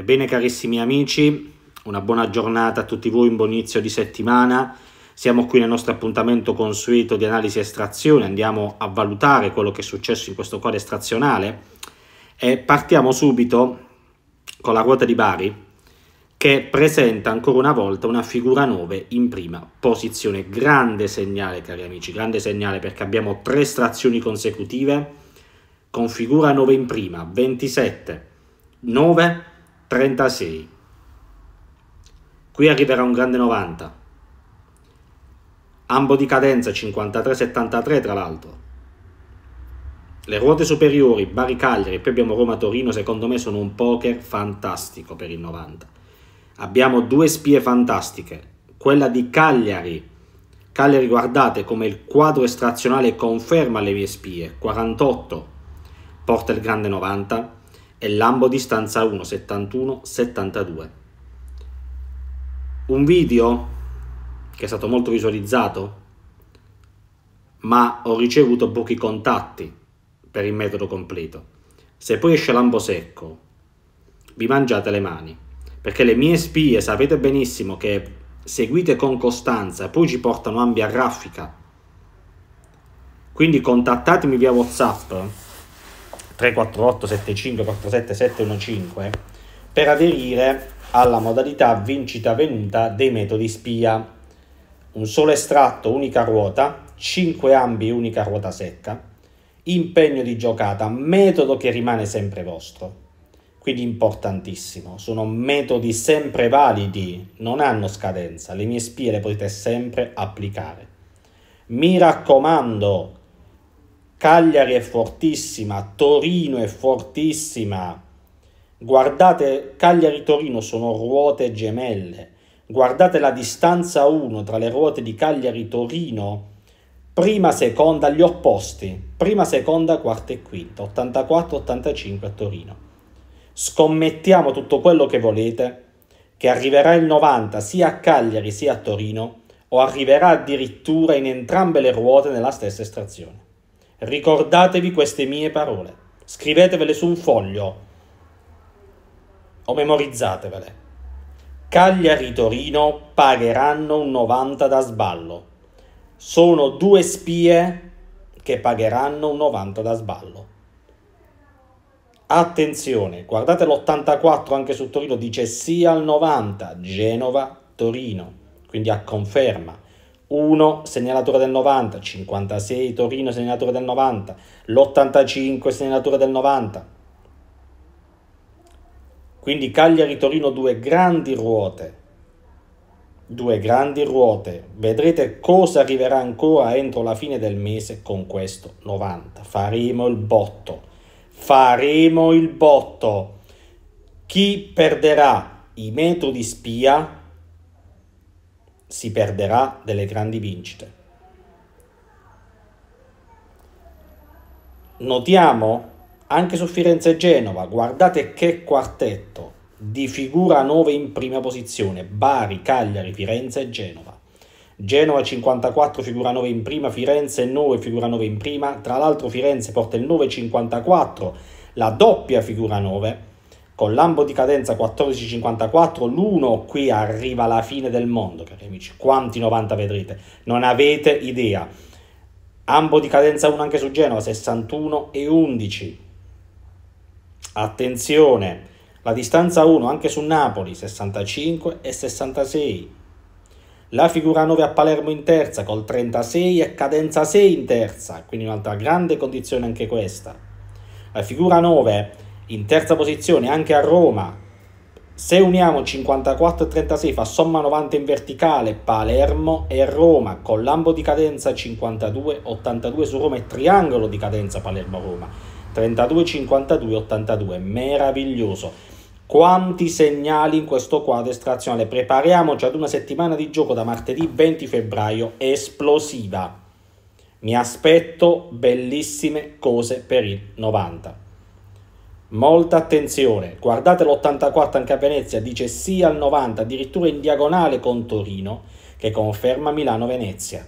Ebbene carissimi amici, una buona giornata a tutti voi, un buon inizio di settimana. Siamo qui nel nostro appuntamento consueto di analisi e estrazione, andiamo a valutare quello che è successo in questo quadro estrazionale e partiamo subito con la ruota di Bari che presenta ancora una volta una figura 9 in prima posizione. Grande segnale cari amici, grande segnale perché abbiamo tre estrazioni consecutive con figura 9 in prima, 27, 9 36. Qui arriverà un grande 90. Ambo di cadenza 53-73 tra l'altro. Le ruote superiori, Bari Cagliari e poi abbiamo Roma Torino, secondo me sono un poker fantastico per il 90. Abbiamo due spie fantastiche, quella di Cagliari. Cagliari guardate come il quadro estrazionale conferma le mie spie, 48 porta il grande 90 e Lambo di stanza 72 Un video che è stato molto visualizzato, ma ho ricevuto pochi contatti per il metodo completo. Se poi esce Lambo secco, vi mangiate le mani, perché le mie spie sapete benissimo che seguite con costanza poi ci portano ambia raffica. Quindi contattatemi via WhatsApp 348 75 47 715 per aderire alla modalità vincita venuta dei metodi spia. Un solo estratto, unica ruota, 5 ambi, unica ruota secca, impegno di giocata, metodo che rimane sempre vostro. Quindi importantissimo, sono metodi sempre validi, non hanno scadenza, le mie spie le potete sempre applicare. Mi raccomando, Cagliari è fortissima, Torino è fortissima. Guardate, Cagliari-Torino sono ruote gemelle. Guardate la distanza 1 tra le ruote di Cagliari-Torino, prima, seconda, gli opposti, prima, seconda, quarta e quinta, 84-85 a Torino. Scommettiamo tutto quello che volete, che arriverà il 90 sia a Cagliari sia a Torino, o arriverà addirittura in entrambe le ruote nella stessa estrazione. Ricordatevi queste mie parole, scrivetevele su un foglio o memorizzatevele. Cagliari-Torino pagheranno un 90 da sballo. Sono due spie che pagheranno un 90 da sballo. Attenzione, guardate l'84 anche su Torino, dice sì al 90, Genova-Torino, quindi a conferma. 1 segnalatore del 90, 56 Torino segnalatore del 90, l'85 segnalatore del 90. Quindi Cagliari-Torino due grandi ruote, due grandi ruote. Vedrete cosa arriverà ancora entro la fine del mese con questo 90. Faremo il botto, faremo il botto. Chi perderà i metodi spia si perderà delle grandi vincite. Notiamo anche su Firenze e Genova, guardate che quartetto di figura 9 in prima posizione, Bari, Cagliari, Firenze e Genova. Genova 54 figura 9 in prima, Firenze 9 figura 9 in prima, tra l'altro Firenze porta il 9,54, la doppia figura 9 con lampo di cadenza 1454, l'1 qui arriva alla fine del mondo, cari amici, quanti 90 vedrete, non avete idea. Ambo di cadenza 1 anche su Genova, 61 e 11. Attenzione, la distanza 1 anche su Napoli, 65 e 66. La figura 9 a Palermo in terza, col 36 e cadenza 6 in terza, quindi un'altra grande condizione anche questa. La figura 9 in terza posizione anche a Roma. Se uniamo 54 36 fa somma 90 in verticale Palermo e Roma con lambo di cadenza 52, 82 su Roma e triangolo di cadenza Palermo-Roma 32, 52, 82. Meraviglioso. Quanti segnali in questo quadro estrazionale. Prepariamoci ad una settimana di gioco da martedì 20 febbraio esplosiva. Mi aspetto bellissime cose per il 90. Molta attenzione, guardate l'84 anche a Venezia, dice sì al 90, addirittura in diagonale con Torino, che conferma Milano-Venezia.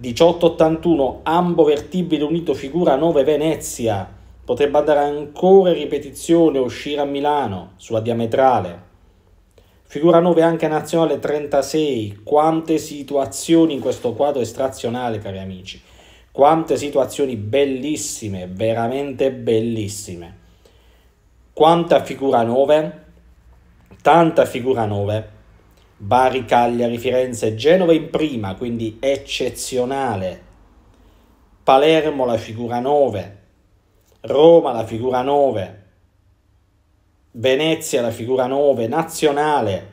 18-81, ambo vertibile unito figura 9 Venezia, potrebbe andare ancora in ripetizione, uscire a Milano, sulla diametrale. Figura 9 anche nazionale 36, quante situazioni in questo quadro estrazionale, cari amici. Quante situazioni bellissime, veramente bellissime. Quanta figura 9, tanta figura 9. Bari, Cagliari, Firenze, Genova in prima, quindi eccezionale. Palermo la figura 9, Roma la figura 9, Venezia la figura 9, Nazionale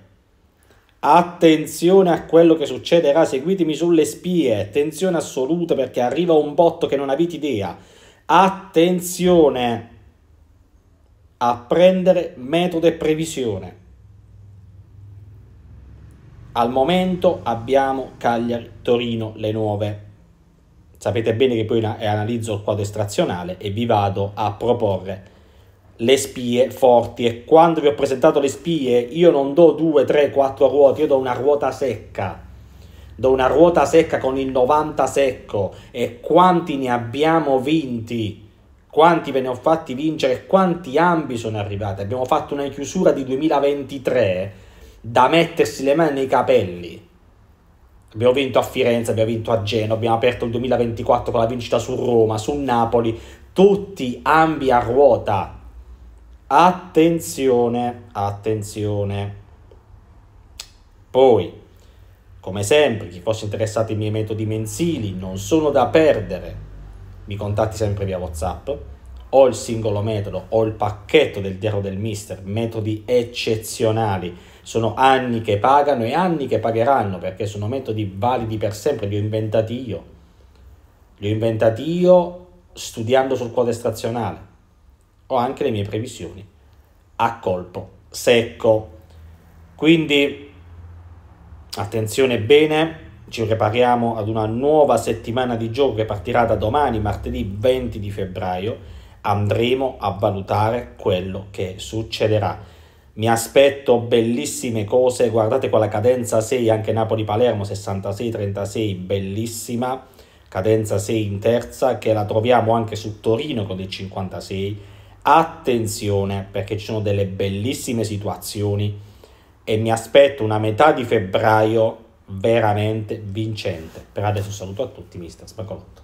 Attenzione a quello che succederà, seguitemi sulle spie, attenzione assoluta perché arriva un botto che non avete idea. Attenzione a prendere metodo e previsione. Al momento abbiamo Cagliari-Torino le 9. Sapete bene che poi eh, analizzo il quadro estrazionale e vi vado a proporre le spie forti e quando vi ho presentato le spie io non do 2, 3, 4 ruote, io do una ruota secca. Do una ruota secca con il 90 secco e quanti ne abbiamo vinti? Quanti ve ne ho fatti vincere? Quanti ambi sono arrivati? Abbiamo fatto una chiusura di 2023 da mettersi le mani nei capelli. Abbiamo vinto a Firenze, abbiamo vinto a Genova, abbiamo aperto il 2024 con la vincita su Roma, su Napoli, tutti ambi a ruota Attenzione, attenzione. Poi, come sempre, chi fosse interessato ai miei metodi mensili non sono da perdere. Mi contatti sempre via WhatsApp o il singolo metodo o il pacchetto del diario del mister, metodi eccezionali. Sono anni che pagano e anni che pagheranno perché sono metodi validi per sempre, li ho inventati io. Li ho inventati io studiando sul quadro estrazionale ho anche le mie previsioni a colpo secco. Quindi attenzione bene, ci prepariamo ad una nuova settimana di gioco che partirà da domani, martedì 20 di febbraio. Andremo a valutare quello che succederà. Mi aspetto bellissime cose, guardate qua la cadenza 6 anche Napoli-Palermo 66-36, bellissima. Cadenza 6 in terza che la troviamo anche su Torino con il 56 Attenzione perché ci sono delle bellissime situazioni e mi aspetto una metà di febbraio veramente vincente. Per adesso saluto a tutti, mister Spacolotto.